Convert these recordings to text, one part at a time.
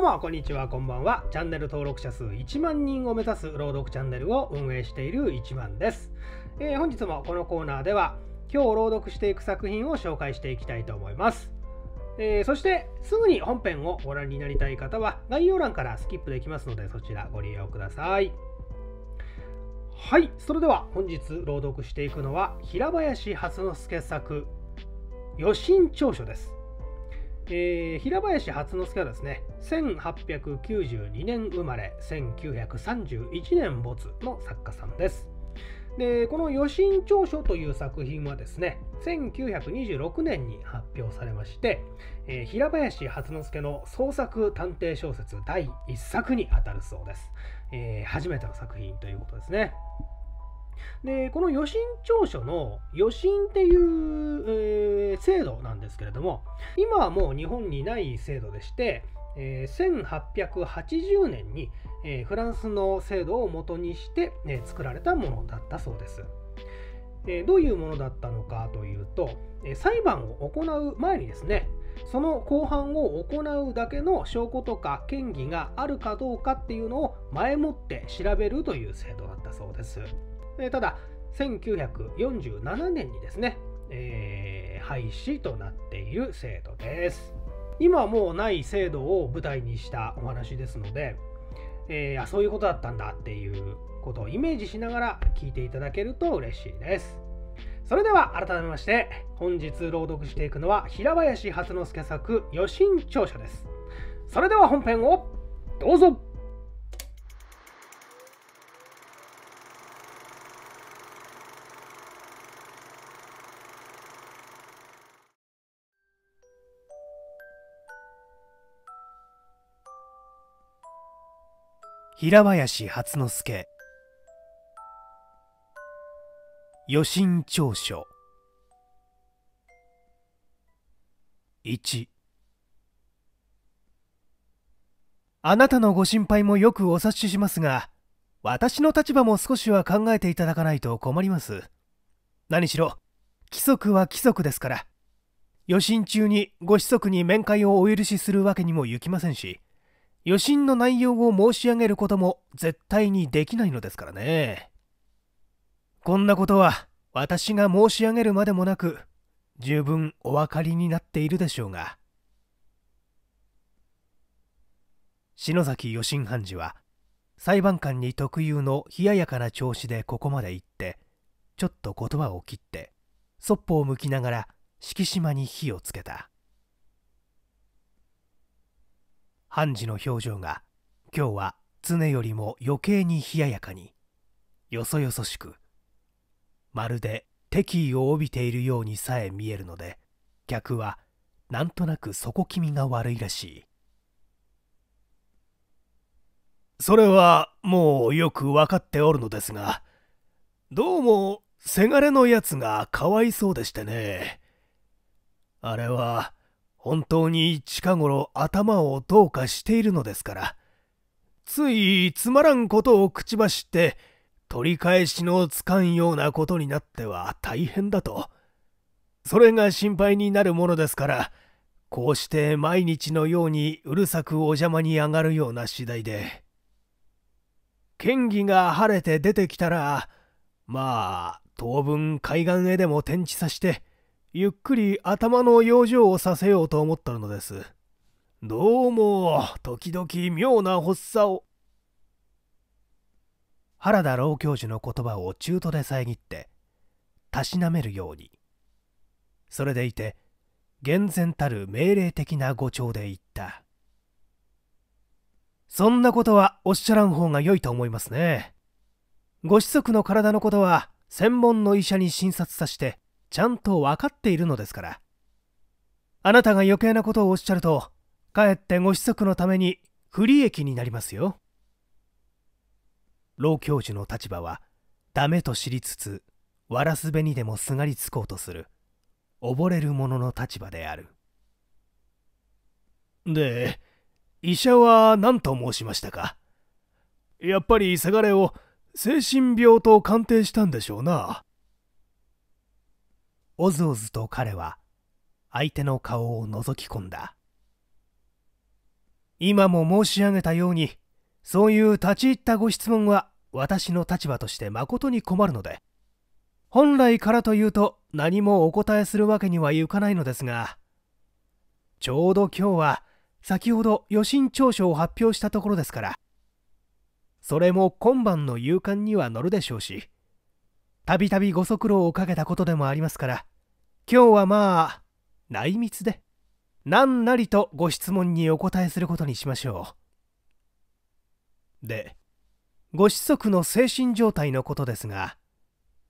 どうも、こんにちは、こんばんは。チャンネル登録者数1万人を目指す朗読チャンネルを運営している1番です。えー、本日もこのコーナーでは、今日朗読していく作品を紹介していきたいと思います。えー、そしてすぐに本編をご覧になりたい方は概要欄からスキップできますのでそちらご利用くださいはいそれでは本日朗読していくのは平林初之助作「余震調書」ですえー、平林初之助はですね1892年生まれ1931年没の作家さんですでこの「余震長書」という作品はですね1926年に発表されまして、えー、平林初之助の創作探偵小説第1作にあたるそうです、えー、初めての作品ということですねでこの予診調書の予診っていう、えー、制度なんですけれども今はもう日本にない制度でして、えー、1880年に、えー、フランスの制度をもとにして、ね、作られたものだったそうです。えどういうものだったのかというと、え裁判を行う前にですねその公判を行うだけの証拠とか嫌疑があるかどうかっていうのを前もって調べるという制度だったそうです。えただ1947年にですね、えー、廃止となっている制度です今もうない制度を舞台にしたお話ですので、えー、あそういうことだったんだっていうことをイメージしながら聞いていただけると嬉しいですそれでは改めまして本日朗読していくのは平林初之助作「余震調書」ですそれでは本編をどうぞ平林初之助余震調書1あなたのご心配もよくお察ししますが私の立場も少しは考えていただかないと困ります何しろ規則は規則ですから余震中にご子息に面会をお許しするわけにもいきませんし余震の内容を申し上げることも絶対にできないのですからねこんなことは私が申し上げるまでもなく十分お分かりになっているでしょうが篠崎余震判事は裁判官に特有の冷ややかな調子でここまで行ってちょっと言葉を切ってそっぽを向きながら敷島に火をつけた判事の表情が今日は常よりも余計に冷ややかによそよそしくまるで敵意を帯びているようにさえ見えるので客はなんとなく底気味が悪いらしいそれはもうよく分かっておるのですがどうもせがれのやつがかわいそうでしてねあれは本当に近頃頭をどうかしているのですから。ついつまらんことを口走って、取り返しのつかんようなことになっては大変だと。それが心配になるものですから、こうして毎日のようにうるさくお邪魔に上がるような次第で。県議が晴れて出てきたら、まあ、当分海岸へでも転地させて、ゆっくり頭の養生をさせようと思ったのです。どうも、時々妙な発作を。原田老教授の言葉を中途で遮って、たしなめるように。それでいて、厳然たる命令的な誤調で言った。そんなことはおっしゃらん方が良いと思いますね。ご子息の体のことは専門の医者に診察させてちゃんと分かっているのですからあなたが余計なことをおっしゃるとかえってご子息のために不利益になりますよ老教授の立場はダメと知りつつわらすべにでもすがりつこうとする溺れる者の立場であるで医者は何と申しましたかやっぱりせがれを精神病と鑑定したんでしょうなおずおずと彼は相手の顔を覗き込んだ今も申し上げたようにそういう立ち入ったご質問は私の立場として誠に困るので本来からというと何もお答えするわけにはいかないのですがちょうど今日は先ほど予診調書を発表したところですからそれも今晩の夕刊には載るでしょうし、たびたびご足労をかけたことでもありますから、今日はまあ内密で何なりとご質問にお答えすることにしましょうでご子息の精神状態のことですが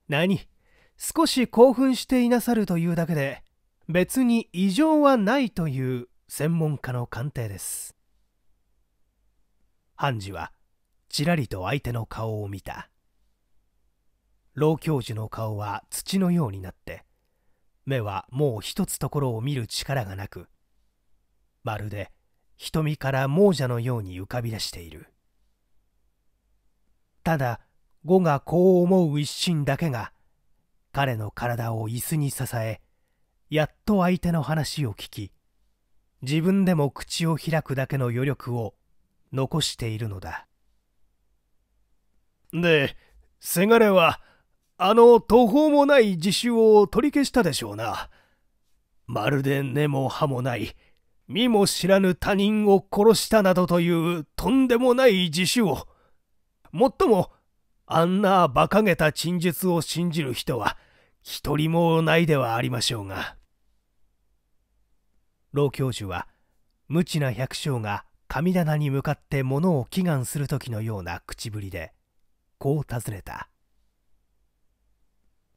何少し興奮していなさるというだけで別に異常はないという専門家の鑑定です判事はちらりと相手の顔を見た老教授の顔は土のようになって目はもう一つところを見る力がなくまるで瞳から亡者のように浮かび出しているただ呉がこう思う一心だけが彼の体を椅子に支えやっと相手の話を聞き自分でも口を開くだけの余力を残しているのだでせがれはあの途方もない自首を取り消したでしょうな。まるで根も葉もない、身も知らぬ他人を殺したなどというとんでもない自首を。もっとも、あんな馬鹿げた陳述を信じる人は、一人もないではありましょうが。老教授は、無知な百姓が神棚に向かって物を祈願する時のような口ぶりで、こう尋ねた。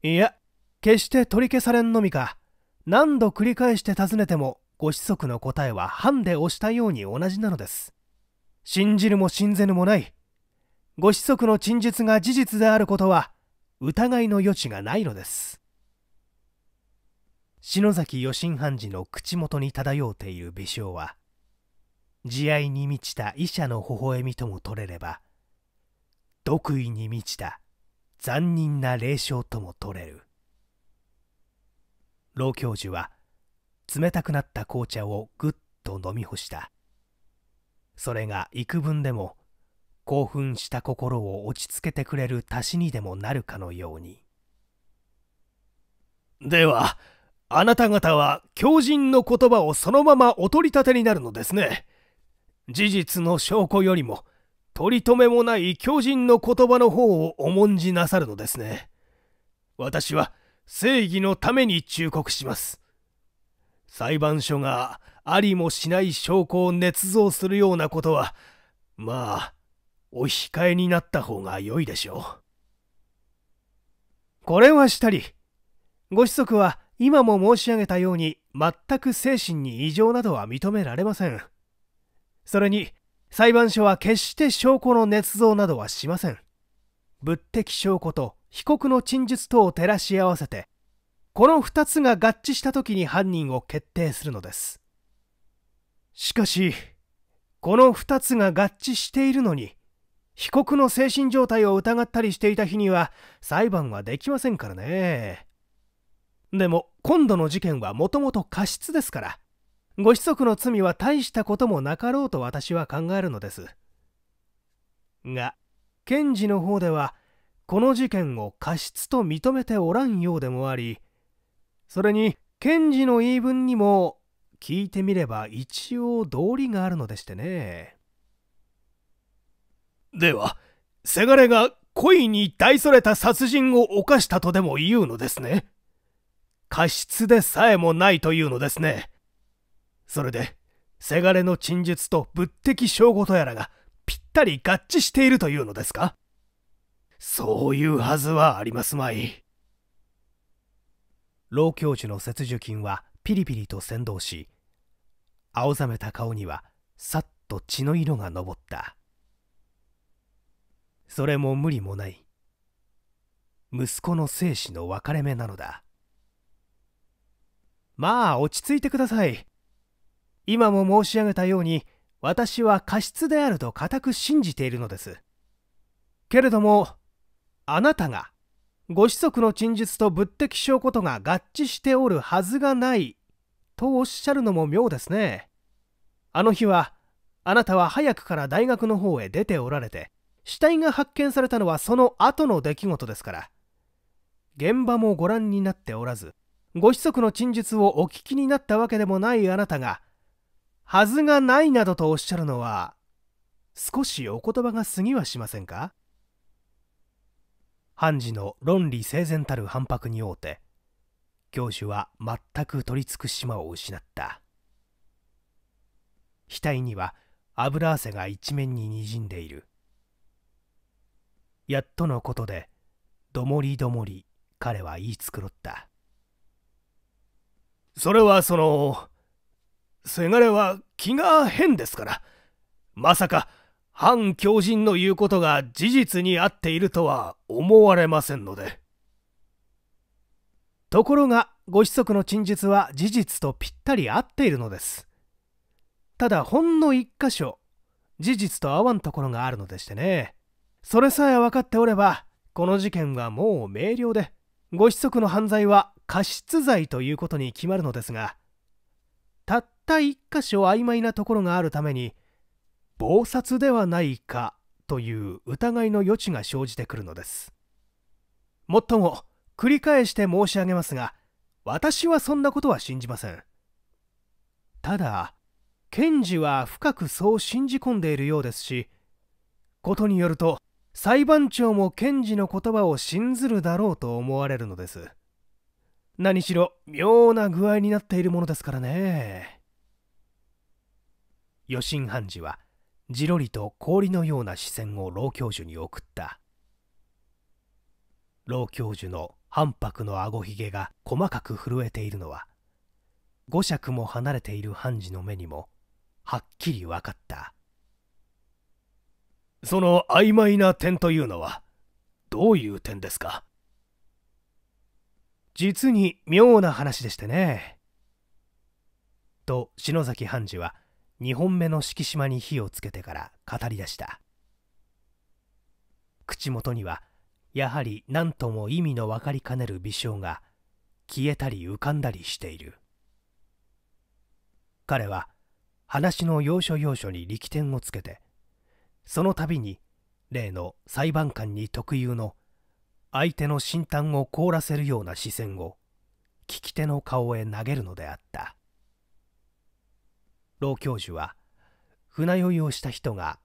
いや決して取り消されんのみか何度繰り返して尋ねてもご子息の答えはハンで押したように同じなのです信じるも信ぜぬもないご子息の陳述が事実であることは疑いの余地がないのです篠崎余震判事の口元に漂うている微笑は慈愛に満ちた医者の微笑みとも取れれば独意に満ちた残忍な霊障とも取れる老教授は冷たくなった紅茶をぐっと飲み干したそれが幾分でも興奮した心を落ち着けてくれる足しにでもなるかのようにではあなた方は狂人の言葉をそのままお取り立てになるのですね事実の証拠よりも取り留めもない巨人の言葉の方を重んじなさるのですね。私は正義のために忠告します。裁判所がありもしない証拠を捏造するようなことは、まあ、お控えになった方が良いでしょう。これはしたり、ご子息は今も申し上げたように全く精神に異常などは認められません。それに、裁判所は決して証拠の捏造などはしません物的証拠と被告の陳述等を照らし合わせてこの2つが合致した時に犯人を決定するのですしかしこの2つが合致しているのに被告の精神状態を疑ったりしていた日には裁判はできませんからねでも今度の事件はもともと過失ですからご子息の罪は大したこともなかろうと私は考えるのですが検事の方ではこの事件を過失と認めておらんようでもありそれに検事の言い分にも聞いてみれば一応道理があるのでしてねではせがれが故意に大それた殺人を犯したとでも言うのですね過失でさえもないというのですねそれで、せがれの陳述と物的証拠とやらがぴったり合致しているというのですかそういうはずはありますまい。老教授の切除菌はピリピリと先導し、青ざめた顔にはさっと血の色が昇った。それも無理もない。息子の生死の分かれ目なのだ。まあ落ち着いてください。今も申し上げたように私は過失であると固く信じているのですけれどもあなたがご子息の陳述と物的証拠とが合致しておるはずがないとおっしゃるのも妙ですねあの日はあなたは早くから大学の方へ出ておられて死体が発見されたのはその後の出来事ですから現場もご覧になっておらずご子息の陳述をお聞きになったわけでもないあなたがはずがないなどとおっしゃるのは少しお言葉が過ぎはしませんか判事の論理整然たる反白に応て教授は全く取りつく島を失った額には油汗が一面ににじんでいるやっとのことでどもりどもり彼は言い繕ったそれはそのせがれは気が変ですからまさか反狂人の言うことが事実に合っているとは思われませんのでところがご子息の陳述は事実とぴったり合っているのですただほんの一箇所事実と合わんところがあるのでしてねそれさえ分かっておればこの事件はもう明瞭でご子息の犯罪は過失罪ということに決まるのですがたった一箇所曖昧なところがあるために謀殺ではないかという疑いの余地が生じてくるのですもっとも繰り返して申し上げますが私はそんなことは信じませんただ検事は深くそう信じ込んでいるようですしことによると裁判長も検事の言葉を信ずるだろうと思われるのです何しろ妙な具合になっているものですからね余震判事はじろりと氷のような視線を老教授に送った老教授の半白のあごひげが細かく震えているのは五尺も離れている判事の目にもはっきり分かったその曖昧な点というのはどういう点ですか実に妙な話でしてねと篠崎判事は2本目の敷島に火をつけてから語り出した口元にはやはり何とも意味の分かりかねる微笑が消えたり浮かんだりしている彼は話の要所要所に力点をつけてその度に例の裁判官に特有の相手の心端を凍らせるような視線を聞き手の顔へ投げるのであった老教授は船酔いをした人が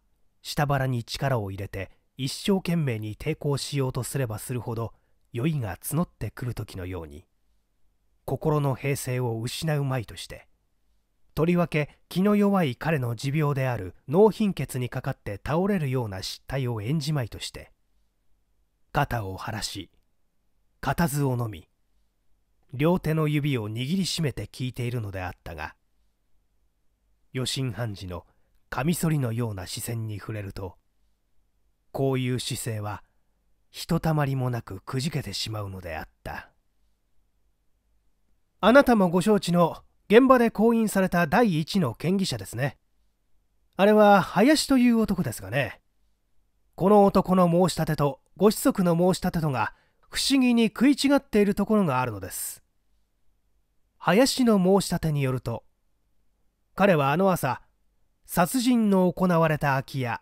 下腹に力を入れて一生懸命に抵抗しようとすればするほど酔いが募ってくる時のように心の平静を失うまいとしてとりわけ気の弱い彼の持病である脳貧血にかかって倒れるような失態を演じまいとして肩を晴らし固唾をのみ両手の指を握りしめて聞いているのであったが余震判事のカミソリのような視線に触れるとこういう姿勢はひとたまりもなくくじけてしまうのであったあなたもご承知の現場で婚姻された第一の嫌疑者ですねあれは林という男ですがねこの男の申し立てとご子息の申し立てとが不思議に食い違っているところがあるのです林の申し立てによると彼はあの朝殺人の行われた空き家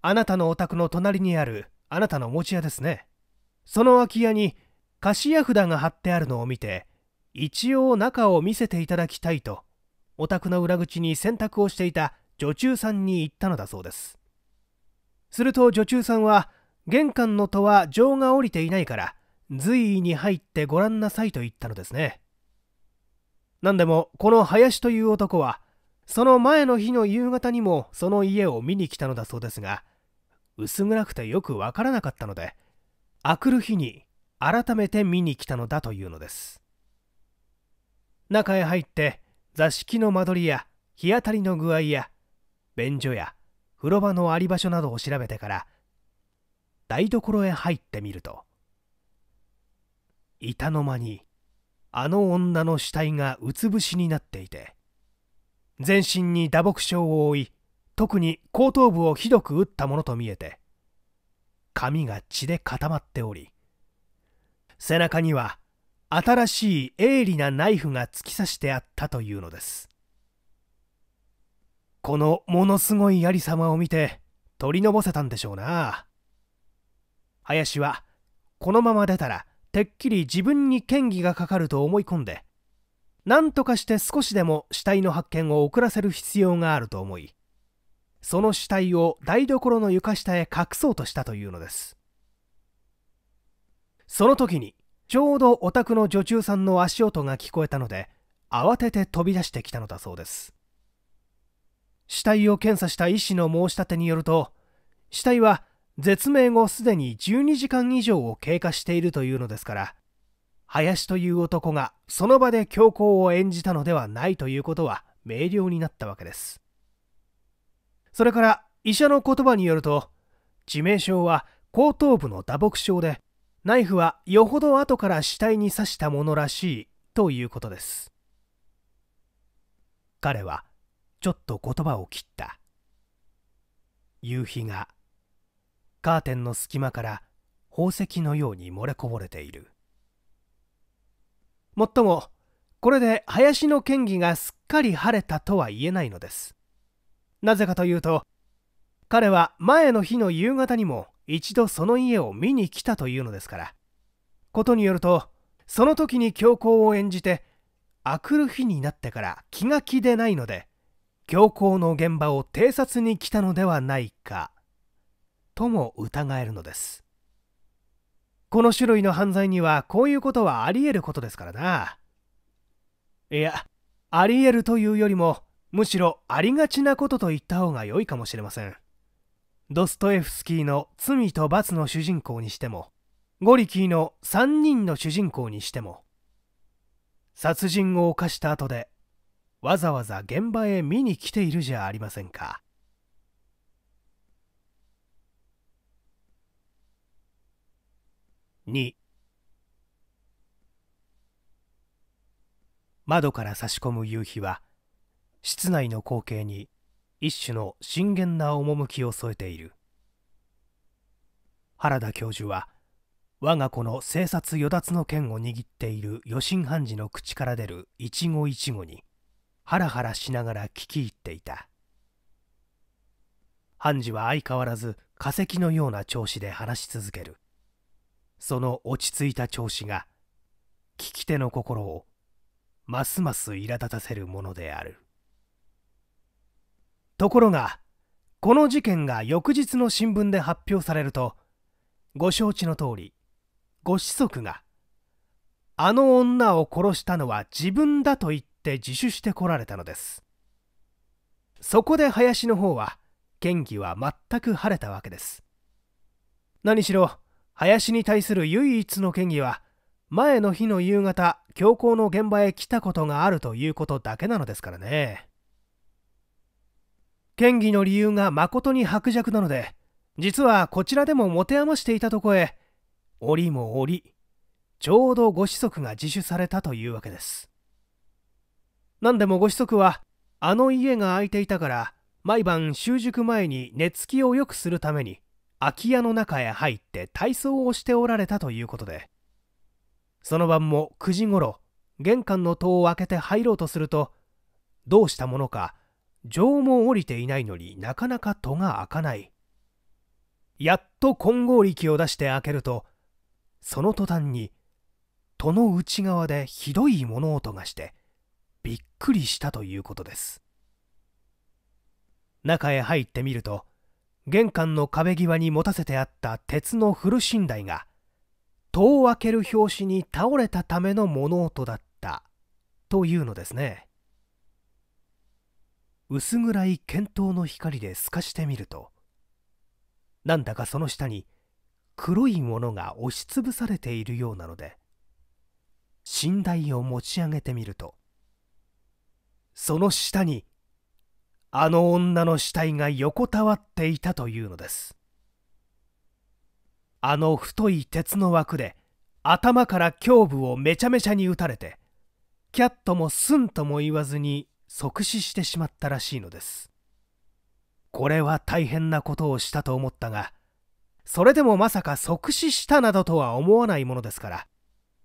あなたのお宅の隣にあるあなたの持ち家ですねその空き家に貸札が貼ってあるのを見て一応中を見せていただきたいとお宅の裏口に洗濯をしていた女中さんに言ったのだそうですすると女中さんは玄関の戸は錠が下りていないから随意に入ってご覧なさいと言ったのですね何でもこの林という男はその前の日の夕方にもその家を見に来たのだそうですが薄暗くてよくわからなかったので明くる日に改めて見に来たのだというのです中へ入って座敷の間取りや日当たりの具合や便所や風呂場のあり場所などを調べてから台所へ入ってみると板の間にあの女の死体がうつぶしになっていて全身に打撲傷を負い特に後頭部をひどく打ったものと見えて髪が血で固まっており背中には新しい鋭利なナイフが突き刺してあったというのですこのものすごいありさまを見て取りのぼせたんでしょうな林はこのまま出たらてっきり自分に嫌疑がかかると思い込んで何とかして少しでも死体の発見を遅らせる必要があると思いその死体を台所の床下へ隠そうとしたというのですその時にちょうどお宅の女中さんの足音が聞こえたので慌てて飛び出してきたのだそうです死体を検査した医師の申し立てによると死体は絶命後すでに12時間以上を経過しているというのですから林という男がその場で強行を演じたのではないということは明瞭になったわけですそれから医者の言葉によると致命傷は後頭部の打撲傷でナイフはよほど後から死体に刺したものらしいということです彼はちょっと言葉を切った夕日がカーテンの隙間から宝石のように漏れこぼれているもっともこれで林の嫌疑がすっかり晴れたとは言えないのですなぜかというと彼は前の日の夕方にも一度その家を見に来たというのですからことによるとその時に強行を演じてあくる日になってから気が気でないので強行の現場を偵察に来たのではないかとも疑えるのですこの種類の犯罪にはこういうことはあり得ることですからないやありえるというよりもむしろありがちなことと言った方が良いかもしれませんドストエフスキーの「罪と罰」の主人公にしてもゴリキーの「3人」の主人公にしても殺人を犯した後でわざわざ現場へ見に来ているじゃありませんか2窓から差し込む夕日は室内の光景に一種の真剣な趣を添えている原田教授は我が子の生殺与奪の剣を握っている余震判事の口から出る一期一期にハラハラしながら聞き入っていた判事は相変わらず化石のような調子で話し続けるその落ち着いた調子が聞き手の心をますます苛立たせるものであるところがこの事件が翌日の新聞で発表されるとご承知の通りご子息があの女を殺したのは自分だと言って自首してこられたのですそこで林の方は嫌疑は全く晴れたわけです何しろ林に対する唯一の嫌疑は前の日の夕方教行の現場へ来たことがあるということだけなのですからね嫌疑の理由が誠に薄弱なので実はこちらでも持て余していたとこへ折も折ちょうどご子息が自首されたというわけです何でもご子息はあの家が空いていたから毎晩習熟前に寝つきを良くするために空き家の中へ入って体操をしておられたということでその晩も9時ごろ玄関の戸を開けて入ろうとするとどうしたものか錠も降りていないのになかなか戸が開かないやっと金剛力を出して開けるとその途端に戸の内側でひどい物音がしてびっくりしたということです中へ入ってみると玄関の壁際に持たせてあった鉄の古寝台が戸を開ける拍子に倒れたための物音だったというのですね薄暗い検討の光で透かしてみるとなんだかその下に黒いものが押しつぶされているようなので寝台を持ち上げてみるとその下にあの女の死体が横たわっていたというのですあの太い鉄の枠で頭から胸部をめちゃめちゃに打たれてキャットもすんとも言わずに即死してしまったらしいのですこれは大変なことをしたと思ったがそれでもまさか即死したなどとは思わないものですから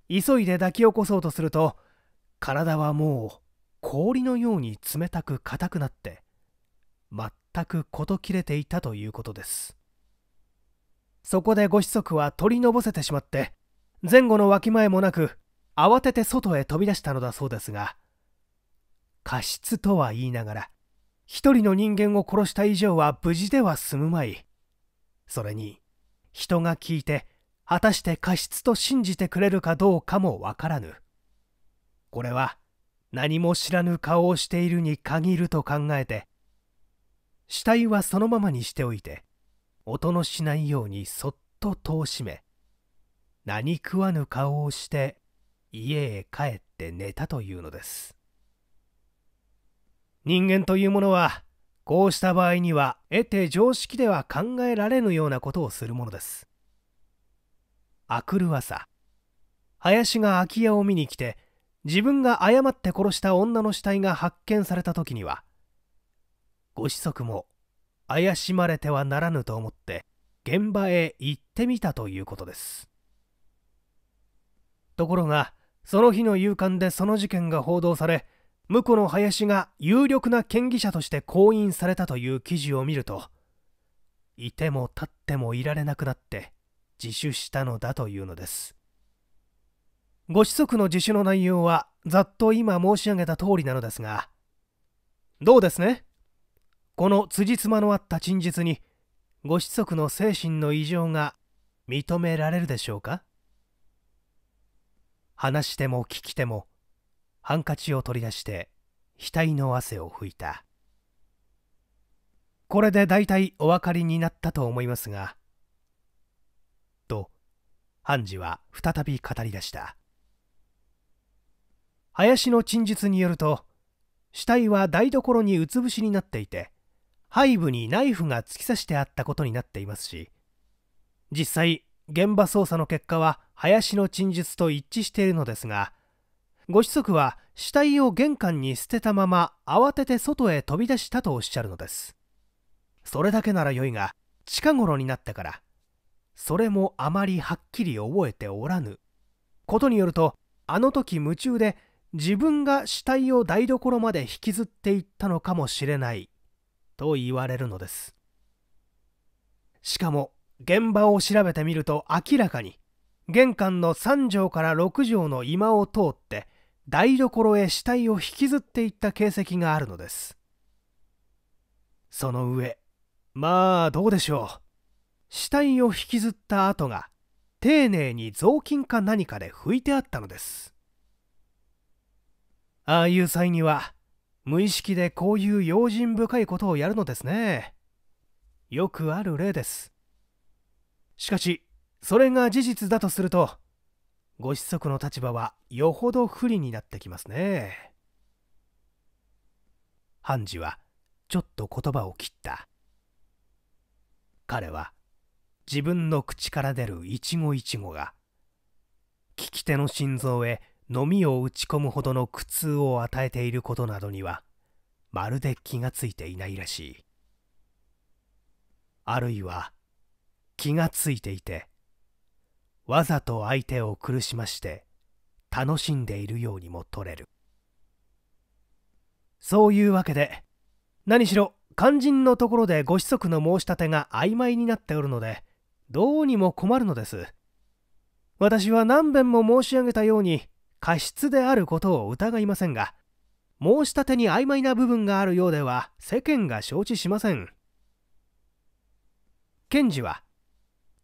急いで抱き起こそうとすると体はもう氷のように冷たく硬くなって全く事切れていたということですそこでご子息は取りのぼせてしまって前後のわきまえもなく慌てて外へ飛び出したのだそうですが過失とは言いながら一人の人間を殺した以上は無事では済むまいそれに人が聞いて果たして過失と信じてくれるかどうかもわからぬこれは何も知らぬ顔をしているに限ると考えて死体はそのままにしておいて音のしないようにそっと戸を閉め何食わぬ顔をして家へ帰って寝たというのです人間というものはこうした場合には得て常識では考えられぬようなことをするものですあくる朝林が空き家を見に来て自分が誤って殺した女の死体が発見された時にはご子息も怪しまれてはならぬと思って現場へ行ってみたということですところがその日の夕刊でその事件が報道され婿の林が有力な嫌疑者として婚姻されたという記事を見るといても立ってもいられなくなって自首したのだというのですご子息の自首の内容はざっと今申し上げた通りなのですがどうですねこの辻褄の合った陳述にご子息の精神の異常が認められるでしょうか話しても聞き手もハンカチを取り出して額の汗を拭いたこれで大体お分かりになったと思いますがと判事は再び語り出した林の陳述によると死体は台所にうつ伏しになっていて背部にナイフが突き刺してあったことになっていますし実際現場捜査の結果は林の陳述と一致しているのですがご子息は死体を玄関に捨てたまま慌てて外へ飛び出したとおっしゃるのですそれだけならよいが近頃になってからそれもあまりはっきり覚えておらぬことによるとあの時夢中で自分が死体を台所まで引きずっていったのかもしれないと言われるのですしかも現場を調べてみると明らかに玄関の3畳から6畳の居間を通って台所へ死体を引きずっていった形跡があるのですその上まあどうでしょう死体を引きずった跡が丁寧に雑巾か何かで拭いてあったのですああいう際には無意識でこういう用心深いことをやるのですねよくある例ですしかしそれが事実だとするとご子息の立場はよほど不利になってきますね判事はちょっと言葉を切った彼は自分の口から出る一期一会が聞き手の心臓へのみを打ち込むほどの苦痛を与えていることなどにはまるで気がついていないらしいあるいは気がついていてわざと相手を苦しまして楽しんでいるようにも取れるそういうわけで何しろ肝心のところでご子息の申し立てが曖昧になっておるのでどうにも困るのです私は何遍も申し上げたように過失であることを疑いませんが申し立てに曖昧な部分があるようでは世間が承知しません検事は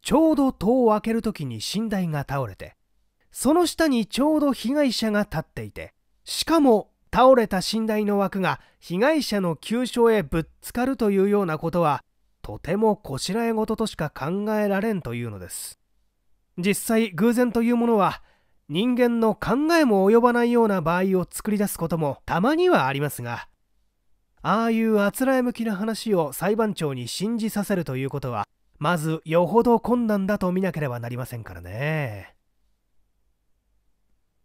ちょうど戸を開ける時に寝台が倒れてその下にちょうど被害者が立っていてしかも倒れた寝台の枠が被害者の急所へぶっつかるというようなことはとてもこしらえ事としか考えられんというのです実際偶然というものは人間の考えも及ばないような場合を作り出すこともたまにはありますがああいうあつらえ向きな話を裁判長に信じさせるということはまずよほど困難だと見なければなりませんからね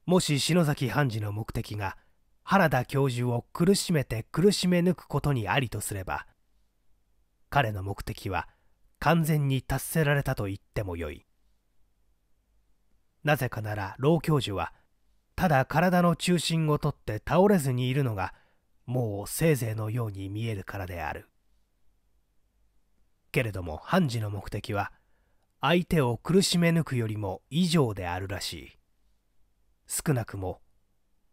もし篠崎判事の目的が原田教授を苦しめて苦しめ抜くことにありとすれば彼の目的は完全に達せられたと言ってもよいなぜかなら老教授はただ体の中心をとって倒れずにいるのがもうせいぜいのように見えるからであるけれども判事の目的は相手を苦しめ抜くよりも以上であるらしい少なくも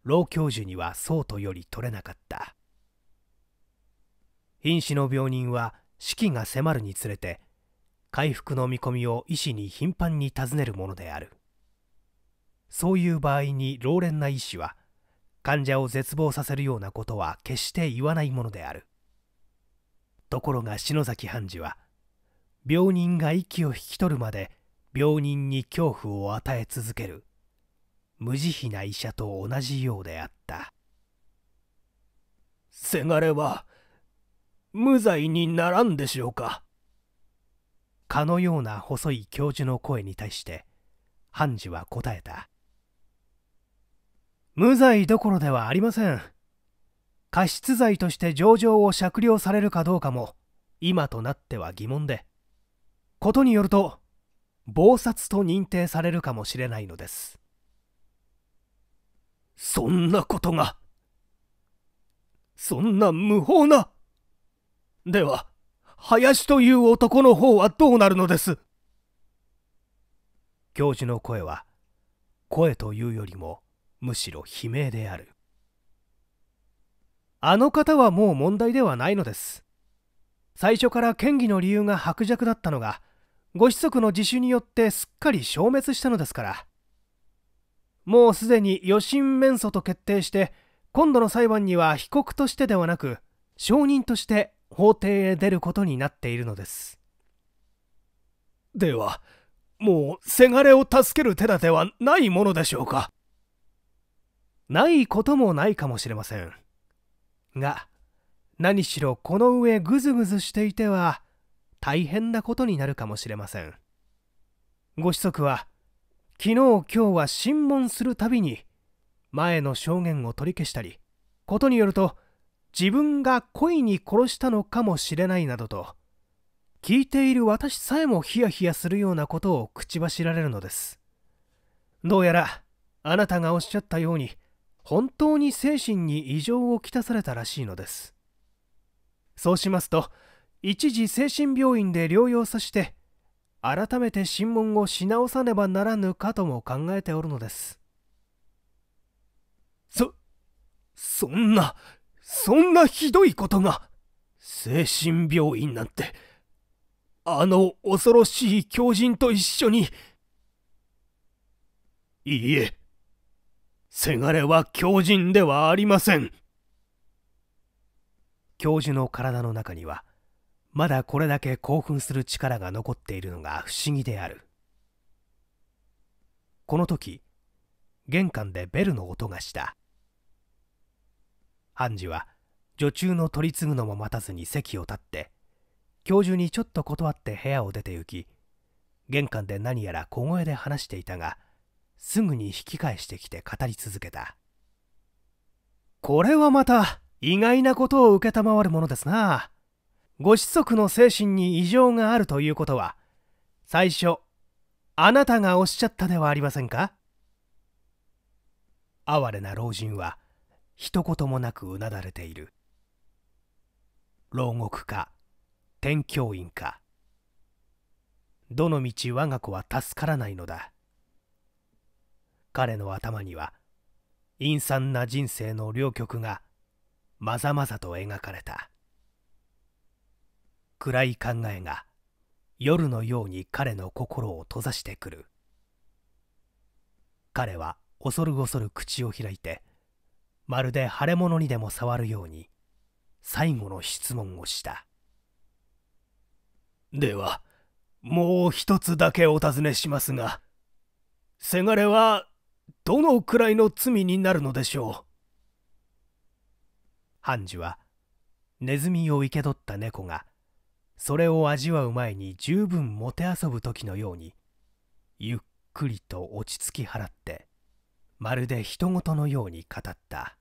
老教授にはそうとより取れなかった瀕死の病人は死期が迫るにつれて回復の見込みを医師に頻繁に尋ねるものであるそういう場合に老練な医師は患者を絶望させるようなことは決して言わないものであるところが篠崎判事は病人が息を引き取るまで病人に恐怖を与え続ける無慈悲な医者と同じようであったせがれは無罪にならんでしょうかかのような細い教授の声に対して判事は答えた無罪どころではありません過失罪として情状を酌量されるかどうかも今となっては疑問でことによると謀殺と認定されるかもしれないのですそんなことがそんな無法なでは林という男の方はどうなるのです教授の声は声というよりもむしろ悲鳴であるあの方はもう問題ではないのです最初から嫌疑の理由が薄弱だったのがご子息の自首によってすっかり消滅したのですからもうすでに予審免訴と決定して今度の裁判には被告としてではなく証人として法廷へ出ることになっているのですではもうせがれを助ける手立てはないものでしょうかないこともないかもしれませんが何しろこの上ぐずぐずしていては大変なことになるかもしれませんご子息は昨日今日は審問するたびに前の証言を取り消したりことによると自分が故意に殺したのかもしれないなどと聞いている私さえもヒヤヒヤするようなことを口走られるのですどうやらあなたがおっしゃったように本当に精神に異常をきたされたらしいのですそうしますと一時精神病院で療養させて改めて審問をし直さねばならぬかとも考えておるのですそそんなそんなひどいことが精神病院なんてあの恐ろしい狂人と一緒にいいえせがれは狂人ではありません教授の体の中にはまだこれだけ興奮する力が残っているのが不思議であるこの時玄関でベルの音がした判事は女中の取り次ぐのも待たずに席を立って教授にちょっと断って部屋を出て行き玄関で何やら小声で話していたがすぐに引き返してきて語り続けたこれはまた意外なことを承るものですなご子息の精神に異常があるということは最初あなたがおっしゃったではありませんか哀れな老人は一言もなくうなだれている牢獄か天教院かどのみち我が子は助からないのだ彼の頭には陰惨な人生の両極がまざまざと描かれた暗い考えが夜のように彼の心を閉ざしてくる彼は恐る恐る口を開いてまるで腫れ物にでも触るように最後の質問をしたではもう一つだけお尋ねしますがせがれはどのくらいの罪になるのでしょう判事はネズミを受け取った猫がそれを味わう前に十分もてあそぶ時のようにゆっくりと落ち着き払ってまるで人事のように語った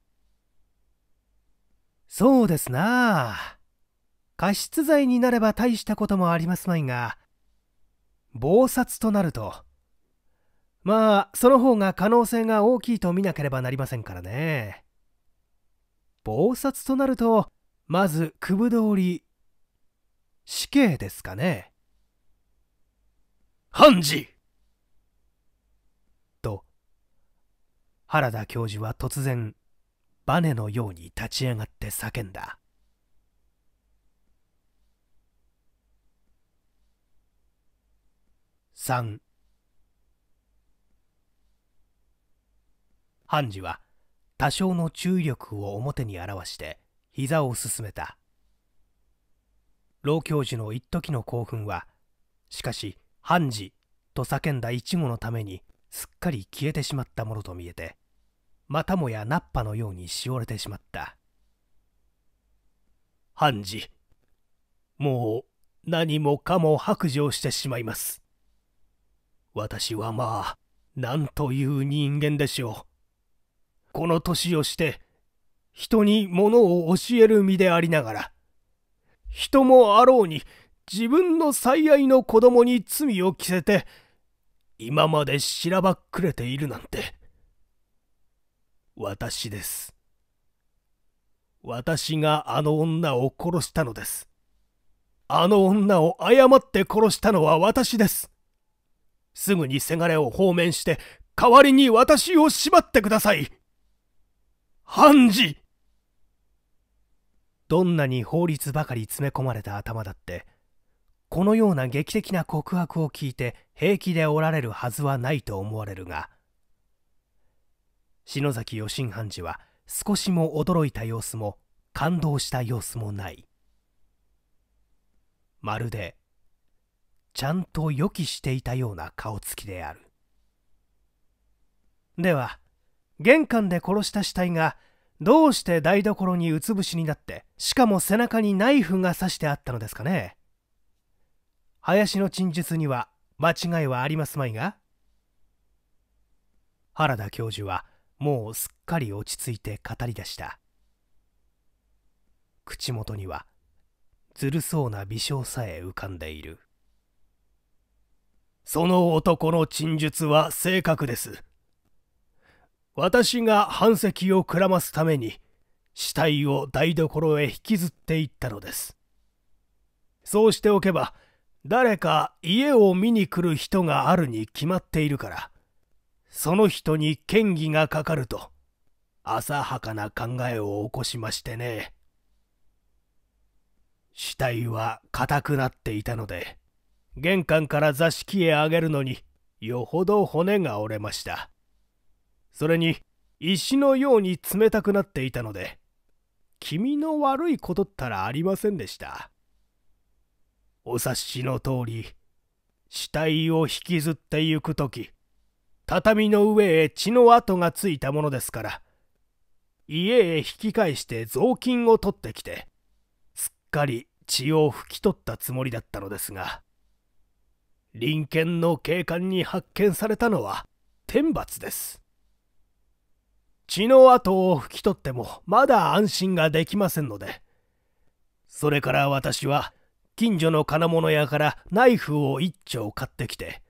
そうですなあ過失罪になれば大したこともありますまいが謀殺となるとまあその方が可能性が大きいと見なければなりませんからね謀殺となるとまず九分通り死刑ですかね判事と原田教授は突然バネのように立ち上がって叫んだ3判事は多少の注意力を表に表して膝を進めた老教授の一時の興奮はしかし判事と叫んだ一語のためにすっかり消えてしまったものと見えてまたもやナッパのようにしおれてしまった判事もう何もかも白状してしまいます私はまあなんという人間でしょうこの年をして人にものを教える身でありながら人もあろうに自分の最愛の子供に罪を着せて今までしらばっくれているなんて私です私があの女を殺したのですあの女を誤って殺したのは私ですすぐにせがれを放免して代わりに私を縛ってください判事どんなに法律ばかり詰め込まれた頭だってこのような劇的な告白を聞いて平気でおられるはずはないと思われるが篠崎予心判事は少しも驚いた様子も感動した様子もないまるでちゃんと予期していたような顔つきであるでは玄関で殺した死体がどうして台所にうつ伏しになってしかも背中にナイフが刺してあったのですかね林の陳述には間違いはありますまいが原田教授はもうすっかり落ち着いて語り出した口元にはずるそうな微笑さえ浮かんでいるその男の陳述は正確です私が反石をくらますために死体を台所へ引きずっていったのですそうしておけば誰か家を見に来る人があるに決まっているからその人に嫌疑がかかると浅はかな考えを起こしましてね死体は硬くなっていたので玄関から座敷へ上げるのによほど骨が折れましたそれに石のように冷たくなっていたので気味の悪いことったらありませんでしたお察しの通り死体を引きずってゆく時畳の上へ血の跡がついたものですから家へ引き返して雑巾を取ってきてすっかり血を拭き取ったつもりだったのですが隣県の警官に発見されたのは天罰です血の跡を拭き取ってもまだ安心ができませんのでそれから私は近所の金物屋からナイフを一丁買ってきて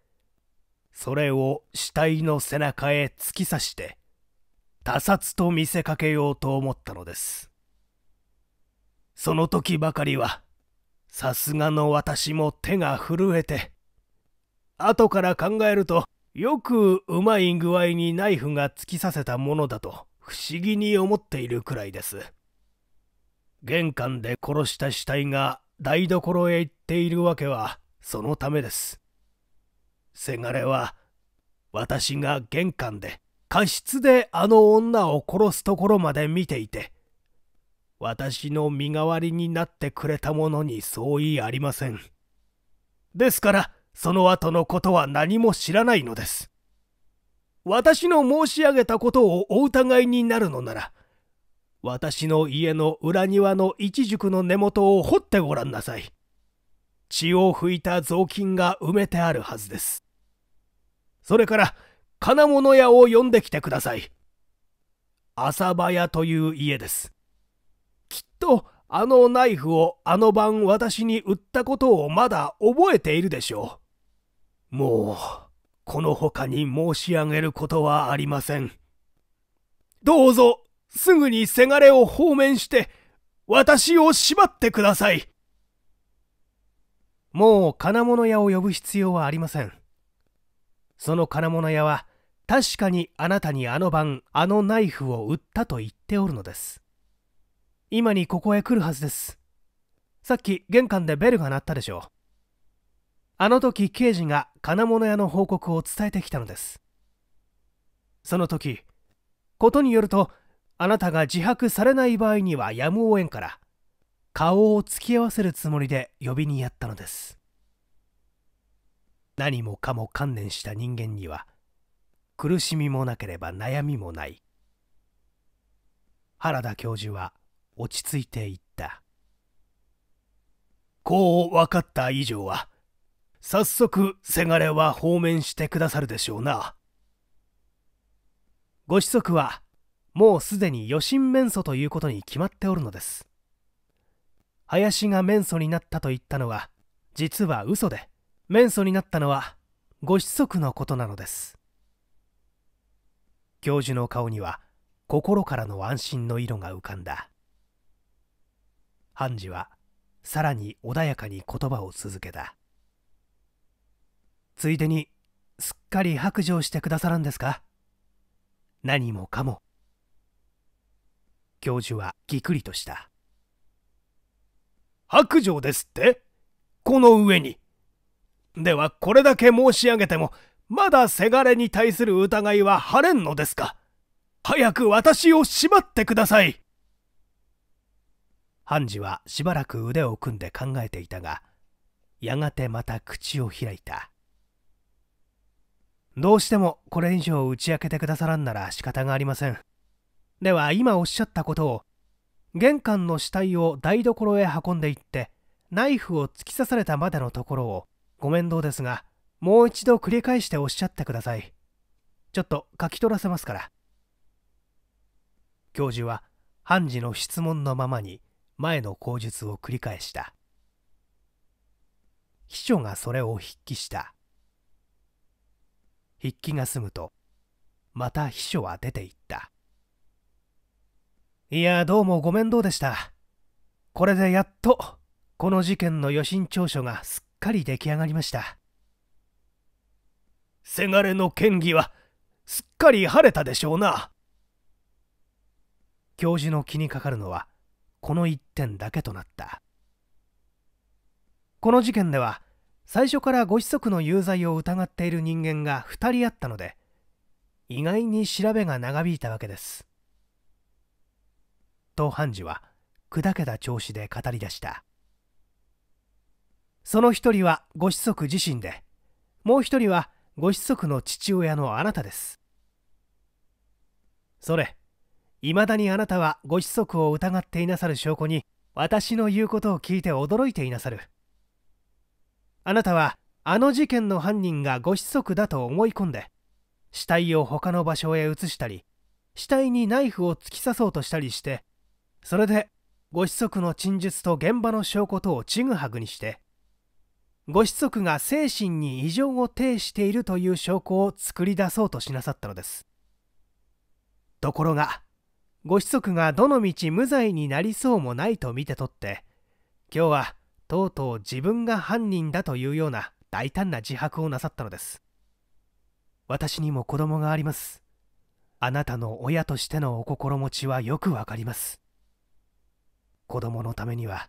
それを死体の背中へ突き刺して他殺と見せかけようと思ったのですその時ばかりはさすがの私も手が震えて後から考えるとよくうまい具合にナイフが突き刺せたものだと不思議に思っているくらいです玄関で殺した死体が台所へ行っているわけはそのためですせがれは私が玄関で過失であの女を殺すところまで見ていて私の身代わりになってくれたものに相違ありませんですからその後のことは何も知らないのです。私の申し上げたことをお疑いになるのなら、私の家の裏庭の一軸の根元を掘ってごらんなさい。血を拭いた雑巾が埋めてあるはずです。それから、金物屋を呼んできてください。浅葉屋という家です。きっと、あのナイフをあの晩私に売ったことをまだ覚えているでしょう。もう、この他に申し上げることはありません。どうぞ、すぐにせがれを放免して、私を縛ってください。もう金物屋を呼ぶ必要はありません。その金物屋は、確かにあなたにあの晩、あのナイフを売ったと言っておるのです。今にここへ来るはずです。さっき玄関でベルが鳴ったでしょう。あの時刑事が金物屋の報告を伝えてきたのですその時ことによるとあなたが自白されない場合にはやむをえんから顔を突き合わせるつもりで呼びにやったのです何もかも観念した人間には苦しみもなければ悩みもない原田教授は落ち着いて言ったこう分かった以上は早速せがれは放免してくださるでしょうなご子息はもうすでに余震免祖ということに決まっておるのです林が免祖になったと言ったのは実は嘘で免祖になったのはご子息のことなのです教授の顔には心からの安心の色が浮かんだ判事はさらに穏やかに言葉を続けたついでにすっかり白状してくださらんですか何もかも教授はぎくりとした白状ですってこの上にではこれだけ申し上げてもまだせがれに対する疑いは晴れんのですか早く私を縛ってください判事はしばらく腕を組んで考えていたがやがてまた口を開いたどうしてもこれ以上打ち明けてくださらんなら仕方がありませんでは今おっしゃったことを玄関の死体を台所へ運んでいってナイフを突き刺されたまでのところをご面倒ですがもう一度繰り返しておっしゃってくださいちょっと書き取らせますから教授は判事の質問のままに前の口述を繰り返した秘書がそれを筆記した筆記が済むとまた秘書は出て行ったいやどうもご面倒でしたこれでやっとこの事件の予診調書がすっかり出来上がりましたせがれの嫌疑はすっかり晴れたでしょうな教授の気にかかるのはこの一点だけとなったこの事件では最初からご子息の有罪を疑っている人間が2人あったので意外に調べが長引いたわけですと判事は砕けた調子で語り出したその一人はご子息自身でもう一人はご子息の父親のあなたですそれいまだにあなたはご子息を疑っていなさる証拠に私の言うことを聞いて驚いていなさるあなたはあの事件の犯人がご子息だと思い込んで死体を他の場所へ移したり死体にナイフを突き刺そうとしたりしてそれでご子息の陳述と現場の証拠とをちぐはぐにしてご子息が精神に異常を呈しているという証拠を作り出そうとしなさったのですところがご子息がどのみち無罪になりそうもないと見て取って今日はとうとう自分が犯人だというような大胆な自白をなさったのです私にも子供がありますあなたの親としてのお心持ちはよくわかります子供のためには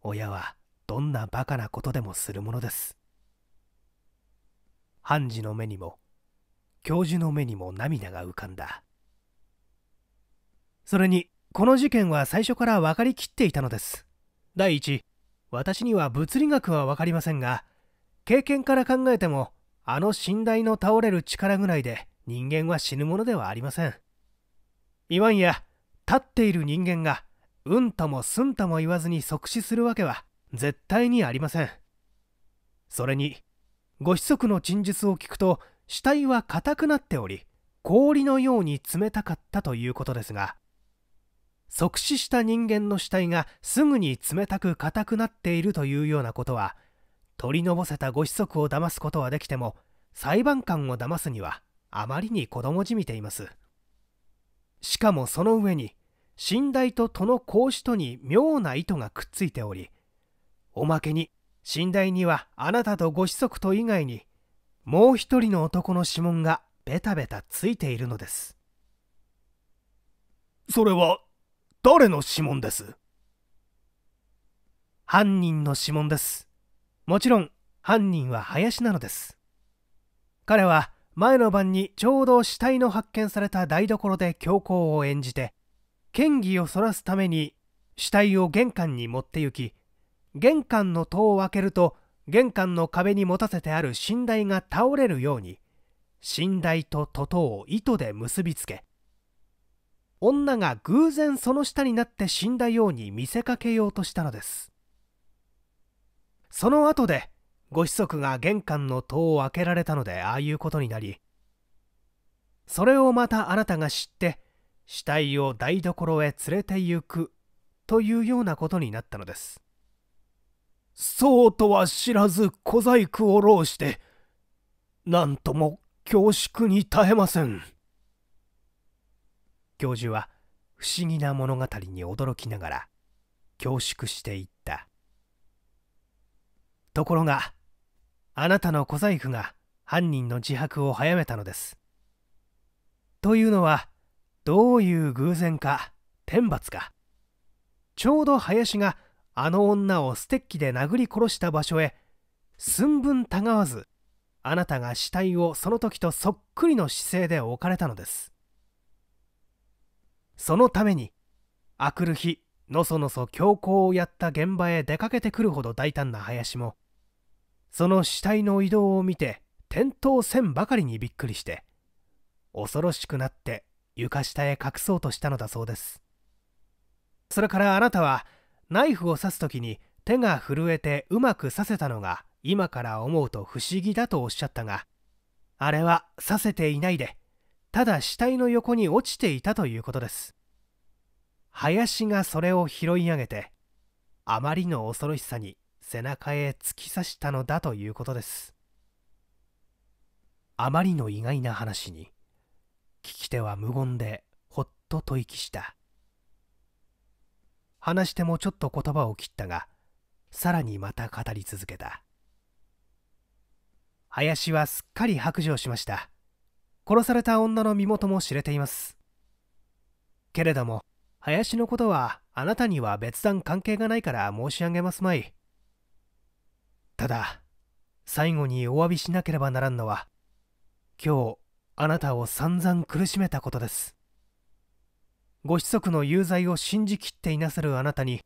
親はどんなバカなことでもするものです判事の目にも教授の目にも涙が浮かんだそれにこの事件は最初から分かりきっていたのです第一私には物理学は分かりませんが経験から考えてもあの寝台の倒れる力ぐらいで人間は死ぬものではありませんいわんや立っている人間がうんともすんとも言わずに即死するわけは絶対にありませんそれにご子息の陳述を聞くと死体は硬くなっており氷のように冷たかったということですが即死した人間の死体がすぐに冷たく硬くなっているというようなことは取りのぼせたご子息を騙すことはできても裁判官を騙すにはあまりに子供じみていますしかもその上に寝台と戸の格子とに妙な糸がくっついておりおまけに寝台にはあなたとご子息と以外にもう一人の男の指紋がベタベタついているのですそれは誰の指紋です犯人の指紋です。もちろん犯人は林なのです。彼は前の晩にちょうど死体の発見された台所で凶行を演じて、嫌疑をそらすために死体を玄関に持って行き、玄関の戸を開けると玄関の壁に持たせてある寝台が倒れるように、寝台と戸とを糸で結びつけ、女が偶然その下になって死んだように見せかけようとしたのですその後でご子息が玄関の戸を開けられたのでああいうことになりそれをまたあなたが知って死体を台所へ連れて行くというようなことになったのですそうとは知らず小細工を浪して何とも恐縮に耐えません。教授は不思議な物語に驚きながら恐縮していったところがあなたの小細工が犯人の自白を早めたのですというのはどういう偶然か天罰かちょうど林があの女をステッキで殴り殺した場所へ寸分たがわずあなたが死体をその時とそっくりの姿勢で置かれたのですそのためにあくる日のそのそ強行をやった現場へ出かけてくるほど大胆な林もその死体の移動を見て転倒せんばかりにびっくりして恐ろしくなって床下へ隠そうとしたのだそうですそれからあなたはナイフを刺す時に手が震えてうまく刺せたのが今から思うと不思議だとおっしゃったがあれは刺せていないでただ死体の横に落ちていたということです林がそれを拾い上げてあまりの恐ろしさに背中へ突き刺したのだということですあまりの意外な話に聞き手は無言でほっと吐息した話してもちょっと言葉を切ったがさらにまた語り続けた林はすっかり白状しました殺された女の身元も知れていますけれども林のことはあなたには別段関係がないから申し上げますまいただ最後にお詫びしなければならんのは今日あなたを散々苦しめたことですご子息の有罪を信じきっていなさるあなたに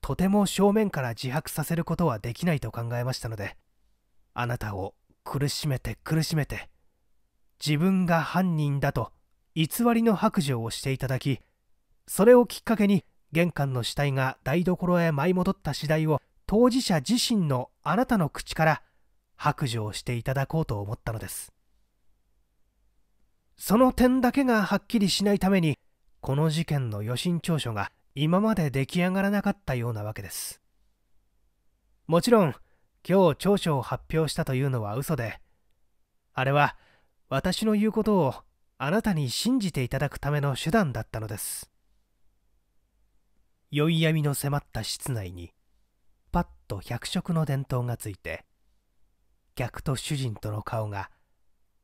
とても正面から自白させることはできないと考えましたのであなたを苦しめて苦しめて自分が犯人だと偽りの白状をしていただきそれをきっかけに玄関の死体が台所へ舞い戻った次第を当事者自身のあなたの口から白状していただこうと思ったのですその点だけがはっきりしないためにこの事件の予診調書が今まで出来上がらなかったようなわけですもちろん今日調書を発表したというのは嘘であれは私の言うことをあなたに信じていただくための手段だったのです宵闇の迫った室内にパッと百色の伝統がついて客と主人との顔が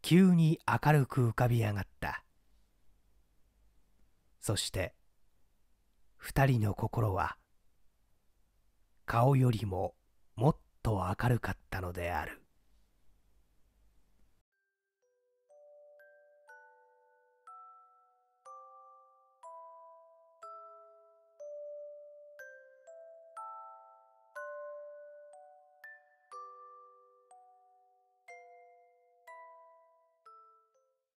急に明るく浮かび上がったそして二人の心は顔よりももっと明るかったのである